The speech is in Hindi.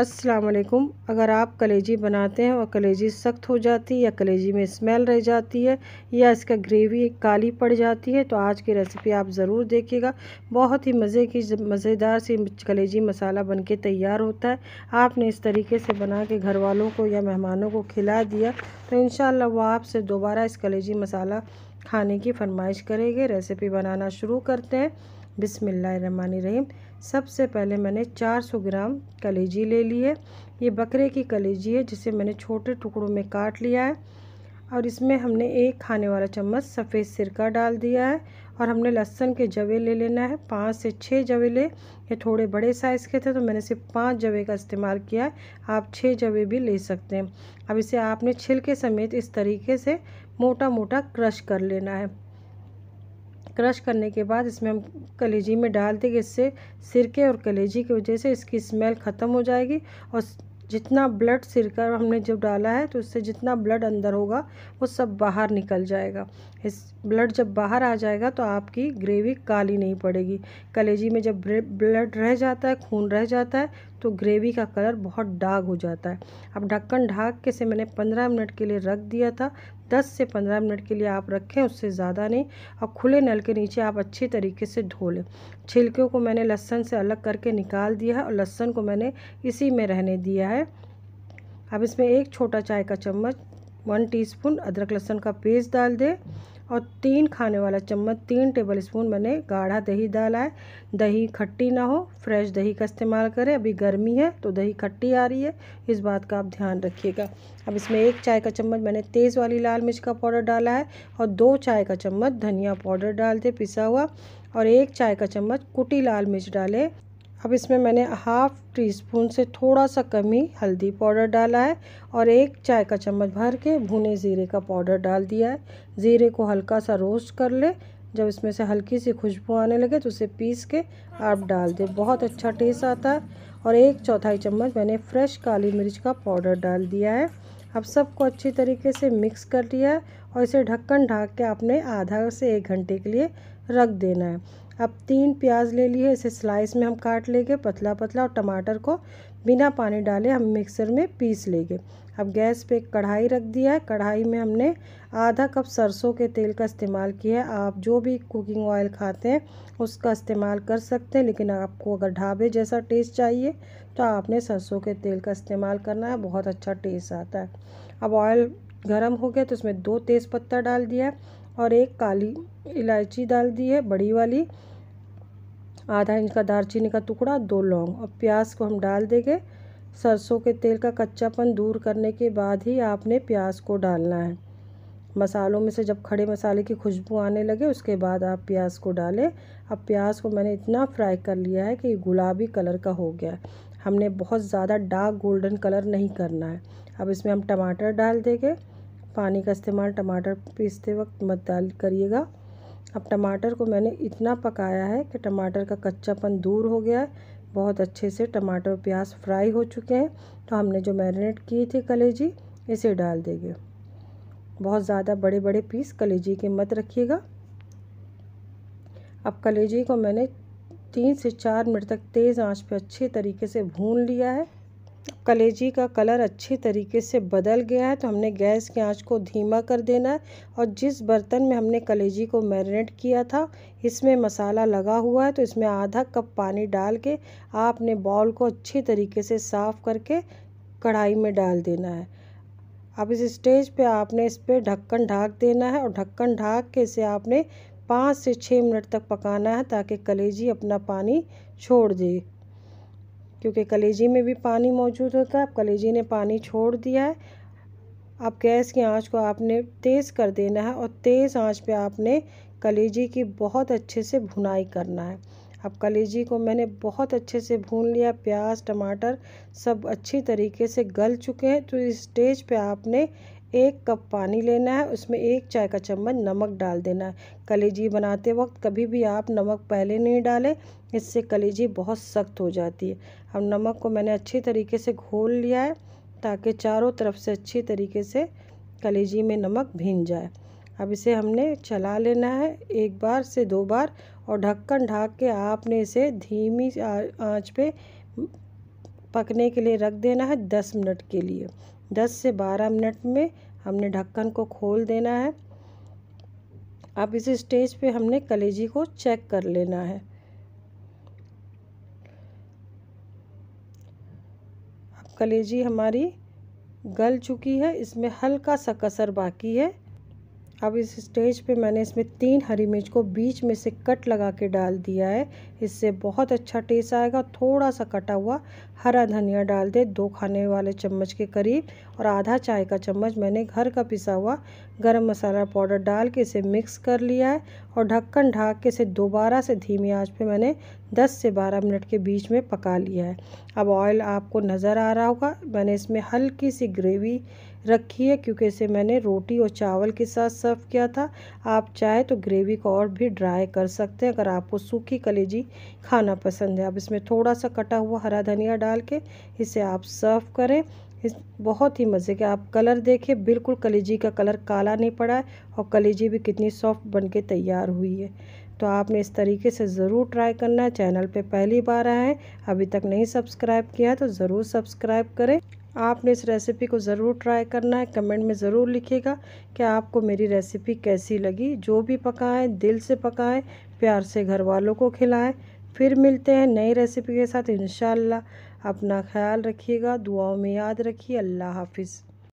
असलकुम अगर आप कलेजी बनाते हैं और कलेजी सख्त हो जाती है या कलेजी में स्मेल रह जाती है या इसका ग्रेवी काली पड़ जाती है तो आज की रेसिपी आप ज़रूर देखिएगा बहुत ही मज़े की मज़ेदार सी कलेजी मसाला बन के तैयार होता है आपने इस तरीके से बना के घर वालों को या मेहमानों को खिला दिया तो इन वो आपसे दोबारा इस कलेजी मसाला खाने की फरमाइश करेंगे रेसिपी बनाना शुरू करते हैं बिसमीम सबसे पहले मैंने 400 ग्राम कलेजी ले ली है ये बकरे की कलेजी है जिसे मैंने छोटे टुकड़ों में काट लिया है और इसमें हमने एक खाने वाला चम्मच सफ़ेद सिरका डाल दिया है और हमने लहसुन के जवे ले लेना है पाँच से छः जवे ले ये थोड़े बड़े साइज़ के थे तो मैंने सिर्फ पाँच जवे का इस्तेमाल किया है आप छः जवे भी ले सकते हैं अब इसे आपने छिलके समेत इस तरीके से मोटा मोटा क्रश कर लेना है क्रश करने के बाद इसमें हम कलेजी में डाल देंगे इससे सिरके और कलेजी की वजह से इसकी स्मेल ख़त्म हो जाएगी और जितना ब्लड सिरका हमने जब डाला है तो उससे जितना ब्लड अंदर होगा वो सब बाहर निकल जाएगा इस ब्लड जब बाहर आ जाएगा तो आपकी ग्रेवी काली नहीं पड़ेगी कलेजी में जब ब्लड रह जाता है खून रह जाता है तो ग्रेवी का कलर बहुत डार्क हो जाता है अब ढक्कन ढाक के से मैंने पंद्रह मिनट के लिए रख दिया था दस से पंद्रह मिनट के लिए आप रखें उससे ज़्यादा नहीं और खुले नल के नीचे आप अच्छे तरीके से धो लें छिलके को मैंने लहसन से अलग करके निकाल दिया है और लहसन को मैंने इसी में रहने दिया है अब इसमें एक छोटा चाय का चम्मच वन टी अदरक लहसन का पेस्ट डाल दें और तीन खाने वाला चम्मच तीन टेबल स्पून मैंने गाढ़ा दही डाला है दही खट्टी ना हो फ्रेश दही का इस्तेमाल करें अभी गर्मी है तो दही खट्टी आ रही है इस बात का आप ध्यान रखिएगा अब इसमें एक चाय का चम्मच मैंने तेज़ वाली लाल मिर्च का पाउडर डाला है और दो चाय का चम्मच धनिया पाउडर डाल दें पिसा हुआ और एक चाय का चम्मच कुटी लाल मिर्च डालें अब इसमें मैंने हाफ़ टी स्पून से थोड़ा सा कमी हल्दी पाउडर डाला है और एक चाय का चम्मच भर के भुने ज़ीरे का पाउडर डाल दिया है ज़ीरे को हल्का सा रोस्ट कर ले जब इसमें से हल्की सी खुशबू आने लगे तो उसे पीस के आप डाल दें बहुत अच्छा टेस्ट आता है और एक चौथाई चम्मच मैंने फ्रेश काली मिर्च का पाउडर डाल दिया है अब सबको अच्छी तरीके से मिक्स कर लिया है और इसे ढक्कन ढाक के आपने आधा से एक घंटे के लिए रख देना है अब तीन प्याज ले लिए इसे स्लाइस में हम काट लेंगे पतला पतला और टमाटर को बिना पानी डाले हम मिक्सर में पीस लेंगे अब गैस पे कढ़ाई रख दिया है कढ़ाई में हमने आधा कप सरसों के तेल का इस्तेमाल किया है आप जो भी कुकिंग ऑयल खाते हैं उसका इस्तेमाल कर सकते हैं लेकिन आपको अगर ढाबे जैसा टेस्ट चाहिए तो आपने सरसों के तेल का इस्तेमाल करना है बहुत अच्छा टेस्ट आता है अब ऑयल गर्म हो गया तो उसमें दो तेज़ पत्ता डाल दिया है और एक काली इलायची डाल दी है बड़ी वाली आधा इंच का दालचीनी का टुकड़ा दो लौंग और प्याज को हम डाल देंगे सरसों के तेल का कच्चापन दूर करने के बाद ही आपने प्याज को डालना है मसालों में से जब खड़े मसाले की खुशबू आने लगे उसके बाद आप प्याज को डालें अब प्याज को मैंने इतना फ्राई कर लिया है कि गुलाबी कलर का हो गया है हमने बहुत ज़्यादा डार्क गोल्डन कलर नहीं करना है अब इसमें हम टमाटर डाल देंगे पानी का इस्तेमाल टमाटर पीसते वक्त मत डाल करिएगा अब टमाटर को मैंने इतना पकाया है कि टमाटर का कच्चापन दूर हो गया है बहुत अच्छे से टमाटर प्याज फ्राई हो चुके हैं तो हमने जो मैरिनेट किए थी कलेजी इसे डाल देंगे बहुत ज़्यादा बड़े बड़े पीस कलेजी के मत रखिएगा अब कलेजी को मैंने तीन से चार मिनट तक तेज़ आंच पे अच्छे तरीके से भून लिया है कलेजी का कलर अच्छी तरीके से बदल गया है तो हमने गैस की आंच को धीमा कर देना है और जिस बर्तन में हमने कलेजी को मैरिनेट किया था इसमें मसाला लगा हुआ है तो इसमें आधा कप पानी डाल के आपने बॉल को अच्छी तरीके से साफ़ करके कढ़ाई में डाल देना है अब इस स्टेज पे आपने इस पर ढक्कन ढाक देना है और ढक्कन ढाक के इसे आपने पाँच से छः मिनट तक पकाना है ताकि कलेजी अपना पानी छोड़ दे क्योंकि कलेजी में भी पानी मौजूद होता है अब कलेजी ने पानी छोड़ दिया है अब गैस की आंच को आपने तेज़ कर देना है और तेज़ आंच पे आपने कलेजी की बहुत अच्छे से भुनाई करना है अब कलेजी को मैंने बहुत अच्छे से भून लिया प्याज टमाटर सब अच्छी तरीके से गल चुके हैं तो इस स्टेज पे आपने एक कप पानी लेना है उसमें एक चाय का चम्मच नमक डाल देना है कलेजी बनाते वक्त कभी भी आप नमक पहले नहीं डालें इससे कलेजी बहुत सख्त हो जाती है अब नमक को मैंने अच्छी तरीके से घोल लिया है ताकि चारों तरफ से अच्छी तरीके से कलेजी में नमक भीन जाए अब इसे हमने चला लेना है एक बार से दो बार और ढक्कन ढाक के आपने इसे धीमी आँच पे पकने के लिए रख देना है दस मिनट के लिए 10 से 12 मिनट में हमने ढक्कन को खोल देना है अब इस स्टेज पे हमने कलेजी को चेक कर लेना है अब कलेजी हमारी गल चुकी है इसमें हल्का सा कसर बाकी है अब इस स्टेज पे मैंने इसमें तीन हरी मिर्च को बीच में से कट लगा के डाल दिया है इससे बहुत अच्छा टेस्ट आएगा थोड़ा सा कटा हुआ हरा धनिया डाल दे दो खाने वाले चम्मच के करीब और आधा चाय का चम्मच मैंने घर का पिसा हुआ गरम मसाला पाउडर डाल के इसे मिक्स कर लिया है और ढक्कन ढाक के इसे दोबारा से धीमी आँच पर मैंने 10 से 12 मिनट के बीच में पका लिया है अब ऑयल आपको नज़र आ रहा होगा मैंने इसमें हल्की सी ग्रेवी रखी है क्योंकि इसे मैंने रोटी और चावल के साथ सर्व किया था आप चाहे तो ग्रेवी को और भी ड्राई कर सकते हैं अगर आपको सूखी कलेजी खाना पसंद है अब इसमें थोड़ा सा कटा हुआ हरा धनिया डाल के इसे आप सर्व करें इस बहुत ही मज़े के आप कलर देखिए बिल्कुल कलेजी का कलर काला नहीं पड़ा है और कलेजी भी कितनी सॉफ्ट बन के तैयार हुई है तो आपने इस तरीके से ज़रूर ट्राई करना है चैनल पे पहली बार आए हैं अभी तक नहीं सब्सक्राइब किया तो ज़रूर सब्सक्राइब करें आपने इस रेसिपी को ज़रूर ट्राई करना है कमेंट में ज़रूर लिखेगा कि आपको मेरी रेसिपी कैसी लगी जो भी पकाएं दिल से पकाएँ प्यार से घर वालों को खिलाएं फिर मिलते हैं नई रेसिपी के साथ इन अपना ख्याल रखिएगा दुआओं में याद रखिए अल्लाह हाफिज़